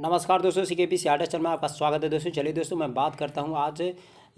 नमस्कार दोस्तों सी के पी सी चैनल में आपका स्वागत है दोस्तों चलिए दोस्तों मैं बात करता हूँ आज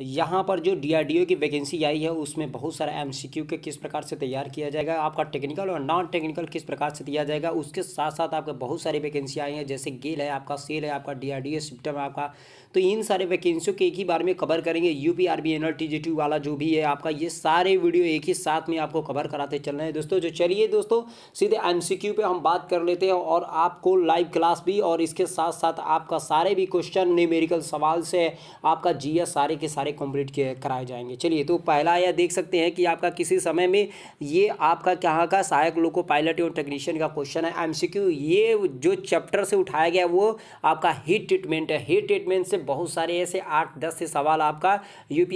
यहाँ पर जो डीआरडीओ की वैकेंसी आई है उसमें बहुत सारा एम के किस प्रकार से तैयार किया जाएगा आपका टेक्निकल और नॉन टेक्निकल किस प्रकार से दिया जाएगा उसके साथ साथ आपके बहुत सारी वैकेंसी आई हैं जैसे गेल है आपका सेल है आपका डीआरडीओ सिस्टम है आपका तो इन सारे वैकेंसियों के एक ही बार में कवर करेंगे U P R T G वाला जो भी है आपका ये सारे वीडियो एक ही साथ में आपको कवर कराते चल रहे हैं दोस्तों जो तो चलिए दोस्तों सीधे एम सी क्यू पे हम बात कर लेते हैं और आपको लाइव क्लास भी और इसके साथ साथ आपका सारे भी क्वेश्चन न्यूमेरिकल सवाल से आपका जी सारे के सारे सारे कंप्लीट किए कराए जाएंगे चलिए तो पहला यह देख सकते हैं कि आपका किसी समय में ये आपका कहाँ का सहायक लोको पायलट एवं टेक्नीशियन का क्वेश्चन है एमसीक्यू ये जो चैप्टर से उठाया गया वो आपका हीट ट्रीटमेंट है हीट ट्रीटमेंट से बहुत सारे ऐसे आठ दस से सवाल आपका यू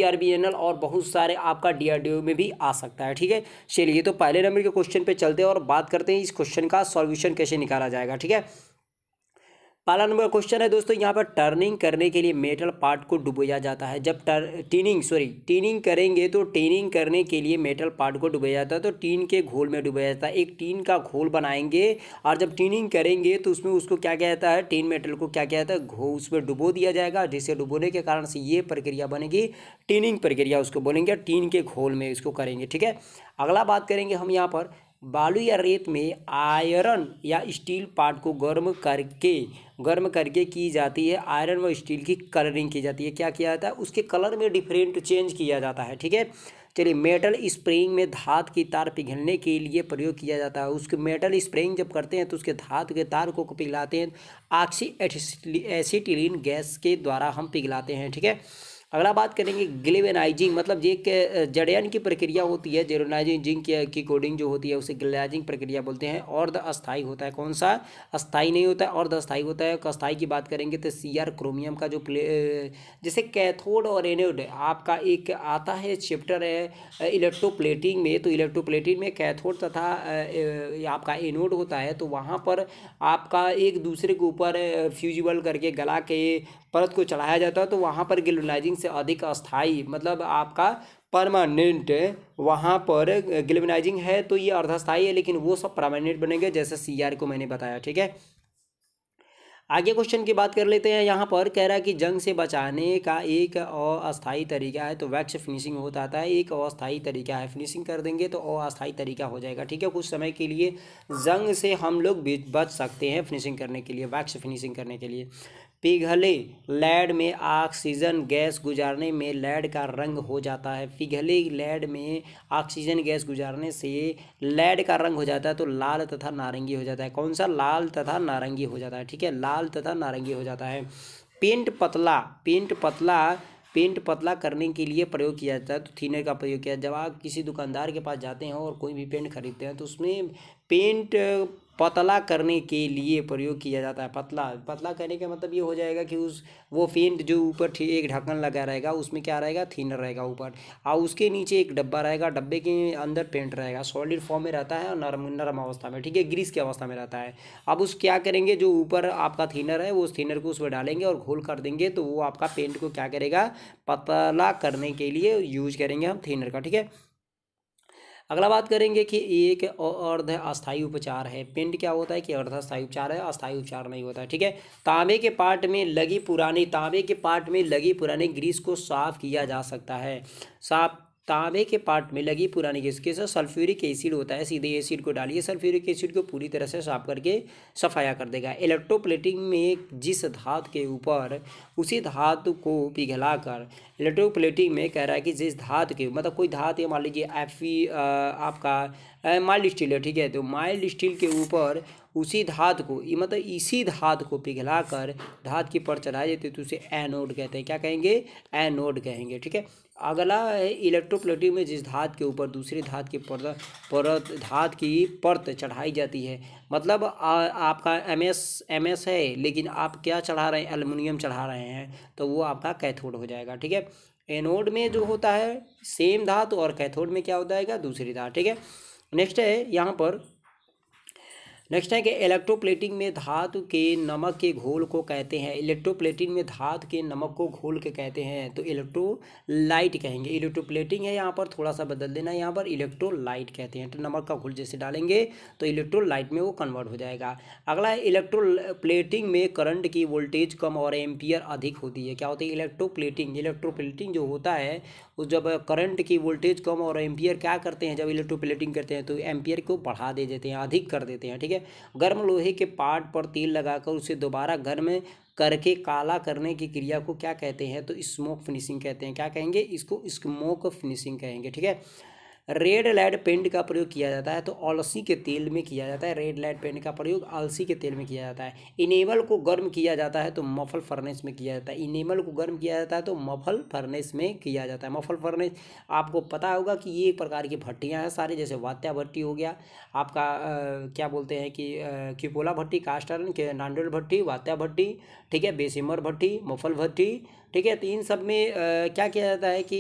और बहुत सारे आपका डी में भी आ सकता है ठीक है चलिए तो पहले नंबर के क्वेश्चन पर चलते हैं और बात करते हैं इस क्वेश्चन का सॉल्यूशन कैसे निकाला जाएगा ठीक है पहला नंबर क्वेश्चन है दोस्तों यहाँ पर टर्निंग करने के लिए मेटल पार्ट को डुबोया जाता है जब टर टीनिंग सॉरी टीनिंग करेंगे तो टीनिंग करने के लिए मेटल पार्ट को डुबोया जाता है तो टीन के घोल में डुबोया जाता है एक टीन का घोल बनाएंगे और जब टीनिंग करेंगे तो उसमें उसको क्या क्या जाता है टीन मेटल को क्या क्या जाता है घो उसमें डुबो दिया जाएगा जिससे डुबोने के कारण से ये प्रक्रिया बनेगी टीनिंग प्रक्रिया उसको बोलेंगे टीन के घोल में इसको करेंगे ठीक है अगला बात करेंगे हम यहाँ पर बालू या रेत में आयरन या स्टील पार्ट को गर्म करके गर्म करके की जाती है आयरन व स्टील की कलरिंग की जाती है क्या किया जाता है उसके कलर में डिफरेंट चेंज किया जाता है ठीक है चलिए मेटल स्प्रेइंग में धात की तार पिघलने के लिए प्रयोग किया जाता है उसके मेटल स्प्रेइंग जब करते हैं तो उसके धात के तार को पिघलाते हैं ऑक्सी एसिटिलीन गैस के द्वारा हम पिघलाते हैं ठीक है अगला बात करेंगे ग्लेवेनाइजिंग मतलब ये एक जड़यन की प्रक्रिया होती है जेरोनाइजिंग जिंक की कोडिंग जो होती है उसे ग्लेनाइजिंग प्रक्रिया बोलते हैं और द अस्थाई होता है कौन सा अस्थाई नहीं होता है और द अस्थाई होता है अस्थाई की बात करेंगे तो सी आर क्रोमियम का जो प्ले जैसे कैथोड और एनोड आपका एक आता है चैप्टर है इलेक्ट्रोप्लेटिंग में तो इलेक्ट्रोप्लेटिंग में कैथोड तथा आपका एनोड होता है तो वहाँ पर आपका एक दूसरे के ऊपर फ्यूजिबल करके गला के परत को चढ़ाया जाता है तो वहाँ पर गिलवनाइजिंग से अधिक अस्थाई मतलब आपका परमानेंट वहाँ पर गिलवनाइजिंग है तो ये अर्धस्थाई है लेकिन वो सब परमानेंट बनेंगे जैसे सी आर को मैंने बताया ठीक है आगे क्वेश्चन की बात कर लेते हैं यहाँ पर कह रहा है कि जंग से बचाने का एक अस्थाई तरीका है तो वैक्स फिनिशिंग होता आता है एक अस्थाई तरीका है फिनिशिंग कर देंगे तो अस्थाई तरीका हो जाएगा ठीक है कुछ समय के लिए जंग से हम लोग बच सकते हैं फिनिशिंग करने के लिए वैक्स फिनिशिंग करने के लिए पिघले लैड में ऑक्सीजन गैस गुजारने में लैड का रंग हो जाता है पिघले लैड में ऑक्सीजन गैस गुजारने से लैड का रंग हो जाता है तो लाल तथा नारंगी हो जाता है कौन सा लाल तथा नारंगी हो जाता है ठीक है लाल तथा नारंगी हो जाता है पेंट पतला पेंट पतला पेंट पतला करने के लिए प्रयोग किया जाता है तो थीनर का प्रयोग किया जब आप किसी दुकानदार के पास जाते हैं और कोई भी पेंट खरीदते हैं तो उसमें पेंट पतला करने के लिए प्रयोग किया जाता है पतला पतला करने का मतलब ये हो जाएगा कि उस वो फेंट जो ऊपर एक ढक्कन लगा रहेगा उसमें क्या रहेगा थिनर रहेगा ऊपर और उसके नीचे एक डब्बा रहेगा डब्बे के अंदर पेंट रहेगा सॉलिड फॉर्म में रहता है और नरम नरम अवस्था में ठीक है ग्रीस की अवस्था में रहता है अब उस क्या करेंगे जो ऊपर आपका थिनर है वो उस थिनर को उसमें डालेंगे और घोल कर देंगे तो वो आपका पेंट को क्या करेगा पतला करने के लिए यूज करेंगे हम थिनर का ठीक है अगला बात करेंगे कि एक अर्ध अस्थायी उपचार है पेंट क्या होता है कि अर्ध अस्थायी उपचार है अस्थायी उपचार नहीं होता है ठीक है तांबे के पार्ट में लगी पुरानी तांबे के पार्ट में लगी पुरानी ग्रीस को साफ किया जा सकता है साफ तांबे के पार्ट में लगी पुरानी गैस के साथ सल्फ्यूरिक एसिड होता है सीधे एसिड को डालिए सल्फ्यूरिक एसिड को पूरी तरह से साफ करके सफाया कर देगा इलेक्ट्रोप्लेटिंग में जिस धातु के ऊपर उसी धातु को पिघला कर इलेक्ट्रोप्लेटिंग में कह रहा है कि जिस धातु के मतलब कोई धातु या मान लीजिए एफी आपका माइल्ड स्टील है ठीक है तो माइल्ड स्टील के ऊपर उसी धात को मतलब इसी धात को पिघला कर धात की पर चढ़ाई देते तो उसे एनोड कहते हैं क्या कहेंगे एनोड कहेंगे ठीक है अगला है इलेक्ट्रोप्लेटिव में जिस धात के ऊपर दूसरे धात की परत परत धात की परत चढ़ाई जाती है मतलब आ, आपका एम एस एम एस है लेकिन आप क्या चढ़ा रहे हैं एलमिनियम चढ़ा रहे हैं तो वो आपका कैथोड हो जाएगा ठीक है एनोड में जो होता है सेम धातु और कैथोड में क्या हो जाएगा दूसरी धात ठीक है नेक्स्ट है यहाँ पर नेक्स्ट है कि इलेक्ट्रोप्लेटिंग में धातु के नमक के घोल को कहते हैं इलेक्ट्रोप्लेटिंग में धातु के नमक को घोल के कहते हैं तो इलेक्ट्रोलाइट कहेंगे इलेक्ट्रोप्लेटिंग है यहाँ पर थोड़ा सा बदल देना यहाँ पर इलेक्ट्रोलाइट कहते हैं तो नमक का घोल जैसे डालेंगे तो इलेक्ट्रोलाइट में वो कन्वर्ट हो जाएगा अगला इलेक्ट्रोप्लेटिंग में करंट की वोल्टेज कम और एम्पियर अधिक होती है क्या होती है इलेक्ट्रोप्लेटिंग इलेक्ट्रोप्लेटिंग जो होता है उस जब करंट की वोल्टेज कम और एम्पियर क्या करते हैं जब इलेक्ट्रोप्लेटिंग करते हैं तो एम्पियर को बढ़ा दे देते हैं अधिक कर देते हैं ठीक है गर्म लोहे के पार्ट पर तेल लगाकर उसे दोबारा गर्म करके काला करने की क्रिया को क्या कहते हैं तो स्मोक फिनिशिंग कहते हैं क्या कहेंगे इसको स्मोक फिनिशिंग कहेंगे ठीक है रेड लाइट पेंट का प्रयोग किया जाता है तो अलसी के तेल में किया जाता है रेड लाइट पेंट का प्रयोग अलसी के तेल में किया जाता है इनेबल को गर्म किया जाता है तो मफल फर्नेस में किया जाता है इनेमल को गर्म किया जाता है तो मफल फर्नेस में किया जाता है मफल फर्नेस आपको पता होगा कि ये एक प्रकार की भट्टियाँ हैं सारे जैसे वात्या भट्टी हो गया आपका आ, क्या बोलते हैं कि क्यूपोला भट्टी कास्टर्न नांडोल भट्टी वात्या भट्टी ठीक है बेसिमर भट्टी मफल भट्टी ठीक है तो इन सब में आ, क्या किया जाता है कि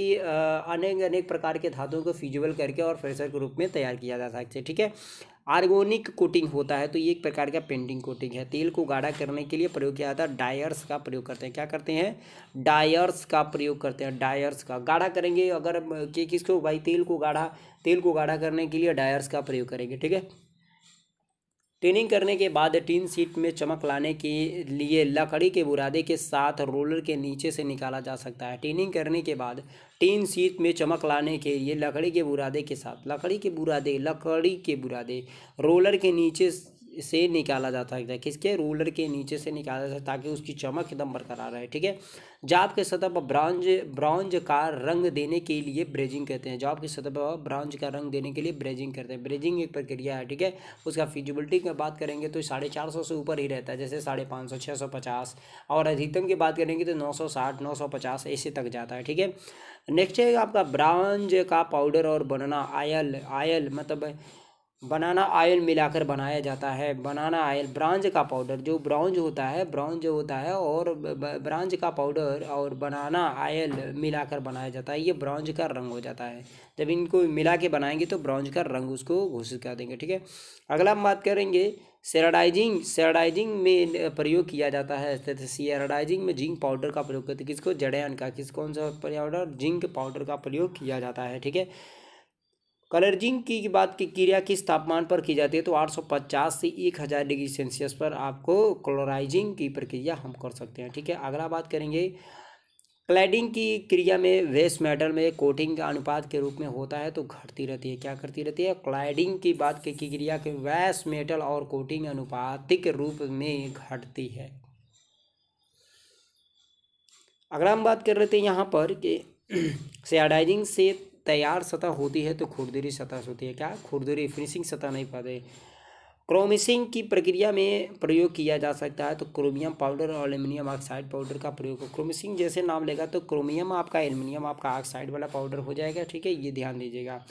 अनेक अनेक प्रकार के धातुओं को फ्यूजेबल करके और फ्रेशर के रूप में तैयार किया जा सकता है ठीक है आर्गोनिक कोटिंग होता है तो ये एक प्रकार का पेंटिंग कोटिंग है तेल को गाढ़ा करने के लिए प्रयोग किया जाता है डायर्स का प्रयोग करते हैं क्या करते हैं डायर्स का प्रयोग करते हैं डायर्स का गाढ़ा करेंगे अगर कि किसको भाई तेल को गाढ़ा तेल को गाढ़ा करने के लिए डायर्स का प्रयोग करेंगे ठीक है ट्रेनिंग करने के बाद टीन सीट में चमक लाने के लिए लकड़ी के बुरादे के साथ रोलर के नीचे से निकाला जा सकता है ट्रेनिंग करने के बाद टीन सीट में चमक लाने के लिए लकड़ी के बुरादे के साथ लकड़ी के बुरादे लकड़ी के बुरादे रोलर के नीचे से निकाला जाता है किसके रूलर के नीचे से निकाला जाता है ताकि उसकी चमक एकदम बरकरार रहे ठीक है जाप के सतह पर ब्रांज ब्रांज का रंग देने के लिए ब्रेजिंग कहते हैं जाप के सतह पर ब्रांज का रंग देने के लिए ब्रेजिंग करते हैं ब्रेजिंग एक प्रक्रिया है ठीक है उसका फिजिबिलिटी की बात करेंगे तो साढ़े चार सौ से ऊपर ही रहता है जैसे साढ़े पाँच सौ छः सौ पचास और अधिकतम की बात करेंगे तो नौ सौ साठ नौ सौ पचास ऐसे तक जाता है ठीक है नेक्स्ट है आपका ब्रांज का पाउडर और बनना आयल आयल मतलब बनाना ऑयल मिलाकर बनाया जाता है बनाना आयल ब्रांज का पाउडर जो ब्राउंज होता है ब्राउन्ज होता है और ब्रांज का पाउडर और बनाना आयल मिलाकर बनाया जाता है ये ब्राउंज का रंग हो जाता है जब इनको मिला के बनाएंगे तो ब्राउंज का रंग उसको घोषित कर देंगे ठीक है अगला हम बात करेंगे सेराडाइजिंग सेराडाइजिंग में प्रयोग किया जाता है सेराडाइजिंग में जिंक पाउडर का प्रयोग करते किसको जडैन का किस कौन सा पाउडर जिंक पाउडर का प्रयोग किया जाता है ठीक है कलर्जिंग की बात की क्रिया किस तापमान पर की जाती है तो 850 से 1000 डिग्री सेल्सियस पर आपको क्लोराइजिंग की प्रक्रिया हम कर सकते हैं ठीक है अगला बात करेंगे क्लैडिंग की क्रिया में वेस्ट मेटल में कोटिंग का अनुपात के रूप में होता है तो घटती रहती है क्या करती रहती है क्लैडिंग की बात की क्रिया के वेस्ट मेटल और कोटिंग अनुपातिक रूप में घटती है अगर हम बात कर रहे थे यहाँ पर कि सेडाइजिंग से तैयार सतह होती है तो खुरदरी सतह होती है क्या खुरदरी फिनिशिंग सतह नहीं पाते क्रोमिसिंग की प्रक्रिया में प्रयोग किया जा सकता है तो क्रोमियम पाउडर और एलुमिनियम ऑक्साइड पाउडर का प्रयोग क्रोमिसिंग जैसे नाम लेगा तो क्रोमियम आपका एल्यूमिनियम आपका ऑक्साइड वाला पाउडर हो जाएगा ठीक है ये ध्यान दीजिएगा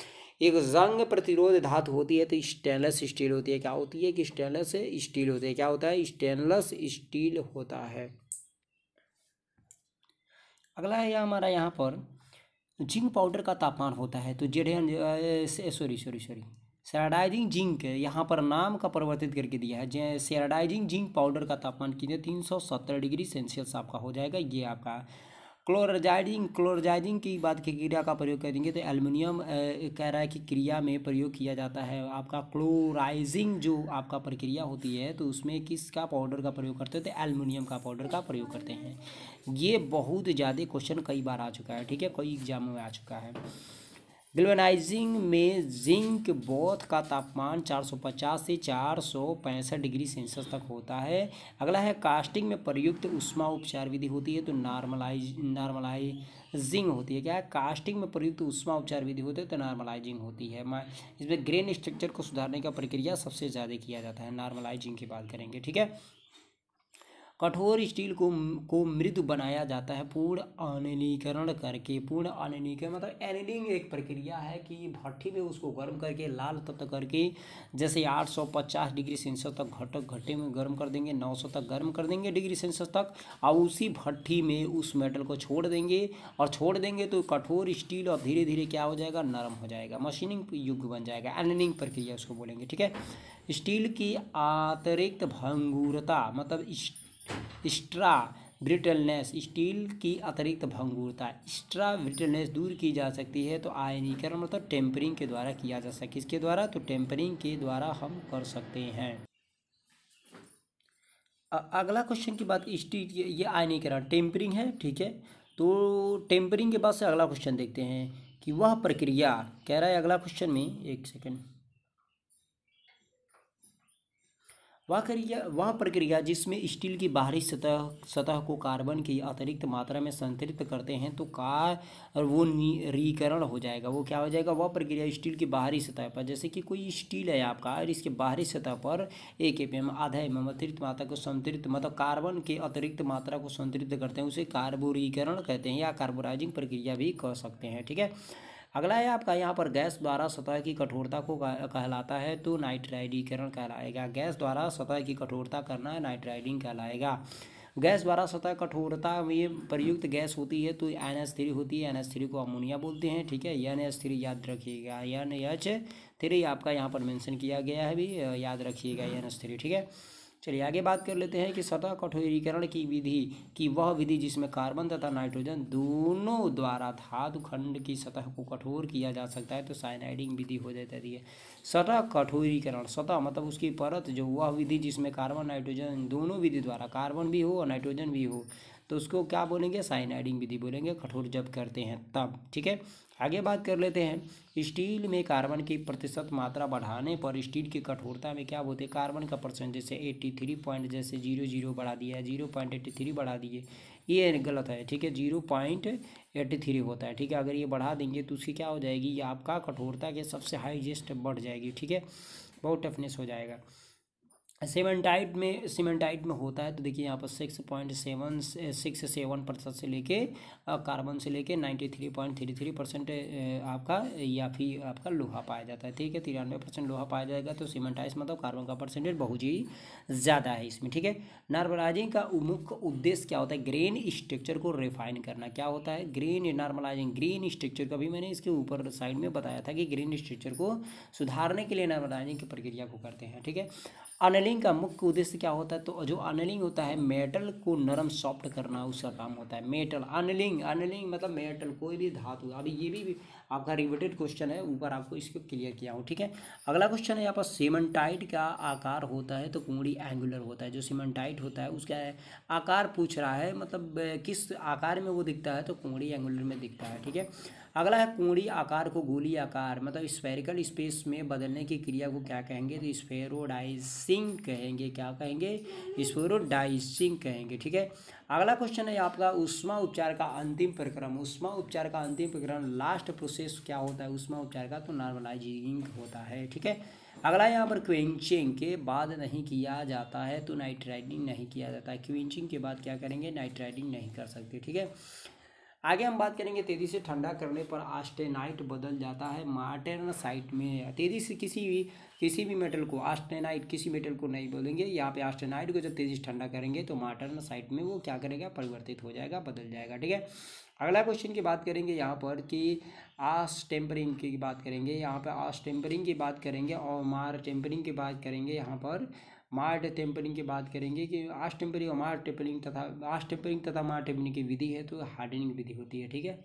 एक जंग प्रतिरोध धातु होती है तो स्टेनलेस स्टील होती है क्या होती है कि स्टेनलेस स्टील होती है क्या होता है स्टेनलेस स्टील होता है अगला है हमारा यहाँ पर जिंक पाउडर का तापमान होता है तो Z sorry sorry sorry sherardising zinc यहाँ पर नाम का परिवर्तित करके दिया है सेराडाइजिंग जिंक पाउडर का तापमान कितने तीन सौ सत्तर डिग्री सेल्सियस आपका हो जाएगा ये आपका क्लोरजाइडिंग क्लोरजाइडिंग की बात की क्रिया का प्रयोग करेंगे तो एल्युमिनियम कह रहा है कि क्रिया में प्रयोग किया जाता है आपका क्लोराइजिंग जो आपका प्रक्रिया होती है तो उसमें किसका पाउडर का प्रयोग करते हैं तो एल्युमिनियम का पाउडर का प्रयोग करते हैं ये बहुत ज़्यादा क्वेश्चन कई बार आ चुका है ठीक है कई एग्जाम में आ चुका है ग्लेवनाइजिंग में जिंक बोथ का तापमान 450 से चार डिग्री सेल्सियस तक होता है अगला है कास्टिंग में प्रयुक्त उष्मा उपचार विधि होती है तो नॉर्मलाइज नॉर्मलाइजिंग होती है क्या है कास्टिंग में प्रयुक्त उष्मा उपचार विधि होती है तो नॉर्मलाइजिंग होती है इसमें ग्रेन स्ट्रक्चर को सुधारने का प्रक्रिया सबसे ज़्यादा किया जाता है नॉर्मलाइजिंग की बात करेंगे ठीक है कठोर स्टील को को मृदु बनाया जाता है पूर्ण अनिलीकरण करके पूर्ण अनिलीकरण मतलब एनिलिंग एक प्रक्रिया है कि भट्टी में उसको गर्म करके लाल तत्व करके जैसे 850 डिग्री सेल्सियस तक घटक घट्टे में गर्म कर देंगे 900 तक गर्म कर देंगे डिग्री सेल्सियस तक और उसी भट्टी में उस मेटल को छोड़ देंगे और छोड़ देंगे तो कठोर स्टील और धीरे धीरे क्या हो जाएगा नरम हो जाएगा मशीनिंग युग बन जाएगा एनिलिंग प्रक्रिया उसको बोलेंगे ठीक है स्टील की अतिरिक्त भंगुरता मतलब स्ट्रा ब्रिटलनेस स्टील की अतिरिक्त भंगुरता स्ट्रा ब्रिटलनेस दूर की जा सकती है तो आयनीकरण मतलब टेम्परिंग के द्वारा किया जा सकता है किसके द्वारा तो टेम्परिंग के द्वारा हम कर सकते हैं अगला क्वेश्चन की बात स्टील ये आयनीकरण टेम्परिंग है ठीक है तो टेम्परिंग के बाद से अगला क्वेश्चन देखते हैं कि वह प्रक्रिया कह रहा है अगला क्वेश्चन में एक सेकेंड वह क्रिया वह प्रक्रिया जिसमें स्टील की बाहरी सतह सतह को कार्बन की अतिरिक्त मात्रा में संतृप्त करते हैं तो कार्बोनीकरण हो जाएगा वो क्या हो जाएगा वह प्रक्रिया स्टील की बाहरी सतह पर जैसे कि कोई स्टील है आपका और इसके बाहरी सतह पर एक एम एम आधा एम एम अतिरिक्त मात्रा को संतृप्त मतलब कार्बन के अतिरिक्त मात्रा को संतृप्त करते हैं उसे कार्बोरीकरण कहते हैं या कार्बोराइजिंग प्रक्रिया भी कह सकते हैं ठीक है अगला है आपका यहाँ पर गैस द्वारा सतह की कठोरता को कहलाता है तो नाइट्राइडीकरण कहलाएगा गैस द्वारा सतह की कठोरता करना नाइट्राइडिंग कहलाएगा गैस द्वारा सतह कठोरता में प्रयुक्त गैस होती है तो एन एस थ्री होती है एन एस थ्री को अमोनिया बोलते हैं ठीक है एन एस थ्री याद रखिएगा एन एच थ्री आपका यहाँ पर मेंशन किया गया है भी याद रखिएगा हम्म। एन एस थ्री ठीक है चलिए आगे बात कर लेते हैं कि सतह कठोरीकरण की विधि कि वह विधि जिसमें कार्बन तथा नाइट्रोजन दोनों द्वारा धातु खंड की सतह को कठोर किया जा सकता है तो साइनाइडिंग विधि हो जाती है सतह कठोरीकरण सतह मतलब उसकी परत जो वह विधि जिसमें कार्बन नाइट्रोजन दोनों विधि द्वारा कार्बन भी हो और नाइट्रोजन भी हो तो उसको क्या बोलेंगे साइनाइडिंग विधि बोलेंगे कठोर जब करते हैं तब ठीक है आगे बात कर लेते हैं स्टील में कार्बन की प्रतिशत मात्रा बढ़ाने पर स्टील की कठोरता में क्या बोलते हैं कार्बन का परसेंट जैसे एट्टी थ्री पॉइंट जैसे जीरो जीरो बढ़ा दिया है जीरो पॉइंट एट्टी थ्री बढ़ा दिए ये गलत है ठीक है जीरो पॉइंट एट्टी थ्री होता है ठीक है अगर ये बढ़ा देंगे तो उसकी क्या हो जाएगी ये आपका कठोरता के सबसे हाईजेस्ट बढ़ जाएगी ठीक है बहुत टफनेस हो जाएगा सीमेंटाइट में सीमेंटाइट में होता है तो देखिए यहाँ पर six point seven six seven percent से लेके कार्बन से लेके ninety three point three three percent आपका या फिर आपका लोहा पाया जाता है ठीक है तिरानवे परसेंट लोहा पाया जाएगा तो सीमेंटाइज मतलब कार्बन का परसेंटेज बहुत ही ज़्यादा है इसमें ठीक है नॉर्मलाइजिंग का मुख्य उद्देश्य क्या होता है ग्रेन स्ट्रक्चर को रिफाइन करना क्या होता है ग्रेन नॉर्मलाइजिंग ग्रीन स्ट्रक्चर का भी मैंने इसके ऊपर साइड में बताया था कि ग्रीन स्ट्रक्चर को सुधारने के लिए नॉर्मलाइजिंग की प्रक्रिया को करते हैं ठीक है अनलिंग का मुख्य उद्देश्य क्या होता है तो जो अनलिंग होता है मेटल को नरम सॉफ्ट करना उसका काम होता है मेटल अनलिंग अनलिंग मतलब मेटल कोई भी धातु अभी ये भी आपका रिवेटेड क्वेश्चन है ऊपर आपको इसको क्लियर किया हूँ ठीक है अगला क्वेश्चन है यहाँ पर सीमेंटाइट का आकार होता है तो कुंगड़ी एंगुलर होता है जो सीमेंटाइट होता है उसका आकार पूछ रहा है मतलब किस आकार में वो दिखता है तो कुंगड़ी एंगुलर में दिखता है ठीक है अगला है कोणीय आकार को गोली आकार मतलब स्पेरिकल स्पेस में बदलने की क्रिया को क्या कहेंगे तो स्पेरोडाइजिंग कहेंगे क्या कहेंगे स्पेरोडाइजिंग कहेंगे ठीक है अगला क्वेश्चन है आपका उष्मा उपचार का अंतिम प्रक्रम उष्मा उपचार का अंतिम प्रक्रम लास्ट प्रोसेस क्या होता है उष्मा उपचार का तो नॉर्मलाइजिंग होता है ठीक है अगला यहाँ पर क्वेंचिंग के बाद नहीं किया जाता है तो नाइट्राइडिंग नहीं किया जाता है क्वेंचिंग के बाद क्या करेंगे नाइट्राइडिंग नहीं कर सकते ठीक है आगे हम बात करेंगे तेज़ी से ठंडा करने पर आस्टेनाइट बदल जाता है साइट में तेज़ी से किसी भी किसी भी मेटल को आस्टेनाइट किसी मेटल को नहीं बोलेंगे यहाँ पे आस्टेनाइट को जब तेज़ी से ठंडा करेंगे तो साइट में वो क्या करेगा परिवर्तित हो जाएगा बदल जाएगा ठीक है अगला क्वेश्चन की बात करेंगे यहाँ पर कि आस टेम्परिंग की बात करेंगे यहाँ पर आस टेम्परिंग की बात करेंगे और मार टेम्परिंग की बात करेंगे यहाँ पर मार टेम्परिंग की बात करेंगे कि आश टेम्परिंग और मार टेम्परिंग तथा आश टेम्परिंग तथा मार टेम्परिंग की विधि है तो हार्डनिंग विधि होती है ठीक है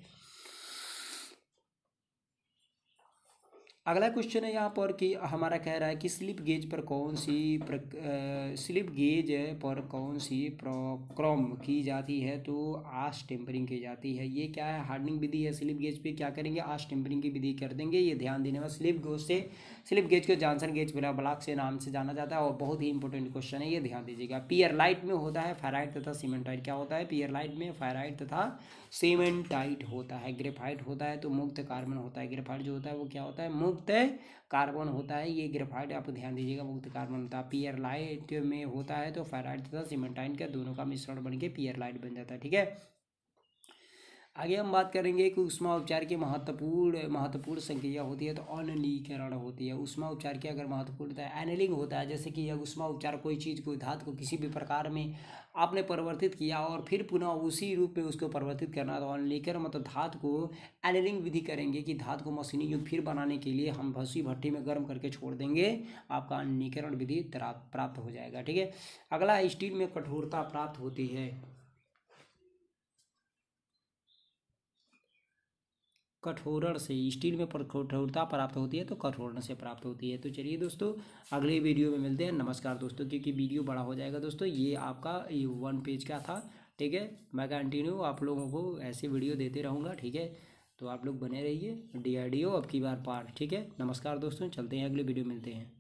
अगला क्वेश्चन है यहाँ पर कि हमारा कह रहा है कि स्लिप गेज पर कौन सी प्र स्लिप गेज पर कौन सी प्रोक्रम की जाती है तो आश टेम्परिंग की जाती है ये क्या है हार्डनिंग विधि है स्लिप गेज पे क्या करेंगे आश टेम्परिंग की विधि कर देंगे ये ध्यान देने में स्लिप गेज से स्लिप गेज को जॉनसन गेज बिला ब्लॉक से नाम से जाना जाता है और बहुत ही इंपॉर्टेंट क्वेश्चन है ये ध्यान दीजिएगा पियर लाइट में होता है फेराइट तथा सीमेंटाइट क्या होता है पियर लाइट में फेराइट तथा सीमेंटाइट होता है ग्रेफाइट होता है तो मुक्त कार्बन होता है ग्रेफाइट जो होता है वो क्या होता है मुक्त मुक्त कार्बन होता है ये ग्रेफाइट आप ध्यान दीजिएगा मुक्त कार्बन होता है पियर लाइट में होता है तो फेराइट तथा सीमेंटाइन का दोनों का मिश्रण बन के पियर लाइट बन जाता है ठीक है आगे हम बात करेंगे कि उष्मा उपचार की महत्वपूर्ण महत्वपूर्ण संक्रिया होती है तो अनलीकरण होती है उष्मा उपचार की अगर महत्वपूर्ण होता है एनलिंग होता है जैसे कि यह उष्मा उपचार कोई चीज़ कोई धातु को किसी भी प्रकार में आपने परिवर्तित किया और फिर पुनः उसी रूप में उसको परिवर्तित करना तो अनलीकरण मतलब धातु को एनलिंग विधि करेंगे कि धातु को मशीनी युग फिर बनाने के लिए हम भसी भट्टी में गर्म करके छोड़ देंगे आपका अनलीकरण विधि प्राप्त हो जाएगा ठीक है अगला स्टील में कठोरता प्राप्त होती है कठोरण से स्टील में कठोरता प्राप्त होती है तो कठोरण से प्राप्त होती है तो चलिए दोस्तों अगले वीडियो में मिलते हैं नमस्कार दोस्तों क्योंकि वीडियो बड़ा हो जाएगा दोस्तों ये आपका ये वन पेज का था ठीक है मैं कंटिन्यू आप लोगों को ऐसे वीडियो देते रहूँगा ठीक है तो आप लोग बने रहिए डी आई डी ओ अब की बार पार ठीक है नमस्कार दोस्तों चलते हैं अगले वीडियो मिलते हैं